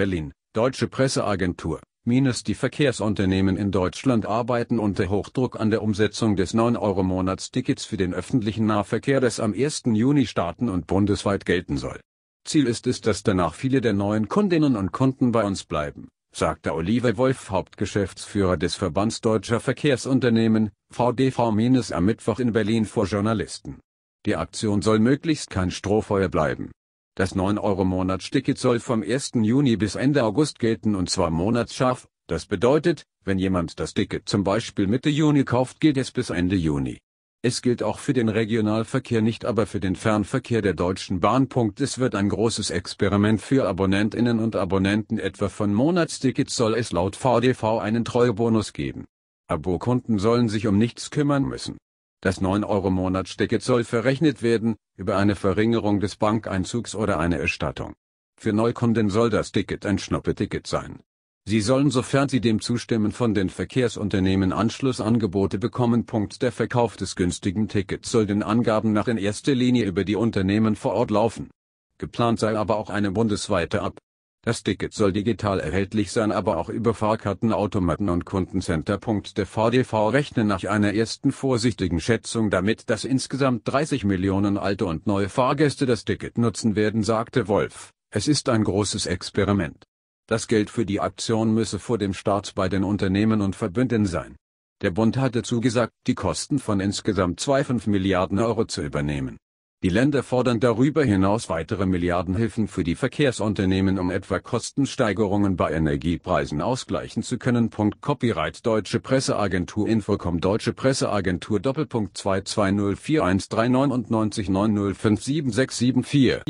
Berlin, Deutsche Presseagentur, minus die Verkehrsunternehmen in Deutschland arbeiten unter Hochdruck an der Umsetzung des 9 euro monats tickets für den öffentlichen Nahverkehr, das am 1. Juni starten und bundesweit gelten soll. Ziel ist es, dass danach viele der neuen Kundinnen und Kunden bei uns bleiben, sagte Oliver Wolf, Hauptgeschäftsführer des Verbands Deutscher Verkehrsunternehmen, VDV- am Mittwoch in Berlin vor Journalisten. Die Aktion soll möglichst kein Strohfeuer bleiben. Das 9-Euro-Monatsticket soll vom 1. Juni bis Ende August gelten und zwar monatsscharf, das bedeutet, wenn jemand das Ticket zum Beispiel Mitte Juni kauft, gilt es bis Ende Juni. Es gilt auch für den Regionalverkehr nicht aber für den Fernverkehr der Deutschen Bahn. Es wird ein großes Experiment für Abonnentinnen und Abonnenten etwa von Monatstickets soll es laut VDV einen Treuebonus geben. Abokunden sollen sich um nichts kümmern müssen das 9-Euro-Monatsticket soll verrechnet werden, über eine Verringerung des Bankeinzugs oder eine Erstattung. Für Neukunden soll das Ticket ein Schnuppeticket sein. Sie sollen sofern sie dem zustimmen von den Verkehrsunternehmen Anschlussangebote bekommen. Der Verkauf des günstigen Tickets soll den Angaben nach in erster Linie über die Unternehmen vor Ort laufen. Geplant sei aber auch eine bundesweite Ab- das Ticket soll digital erhältlich sein, aber auch über Fahrkartenautomaten und Kundencenter. Der VDV rechne nach einer ersten vorsichtigen Schätzung damit, dass insgesamt 30 Millionen alte und neue Fahrgäste das Ticket nutzen werden, sagte Wolf. Es ist ein großes Experiment. Das Geld für die Aktion müsse vor dem Start bei den Unternehmen und Verbünden sein. Der Bund hatte zugesagt, die Kosten von insgesamt 2,5 Milliarden Euro zu übernehmen. Die Länder fordern darüber hinaus weitere Milliardenhilfen für die Verkehrsunternehmen, um etwa Kostensteigerungen bei Energiepreisen ausgleichen zu können. Punkt Copyright Deutsche Presseagentur Infocom Deutsche Presseagentur Doppelpunkt 220413999057674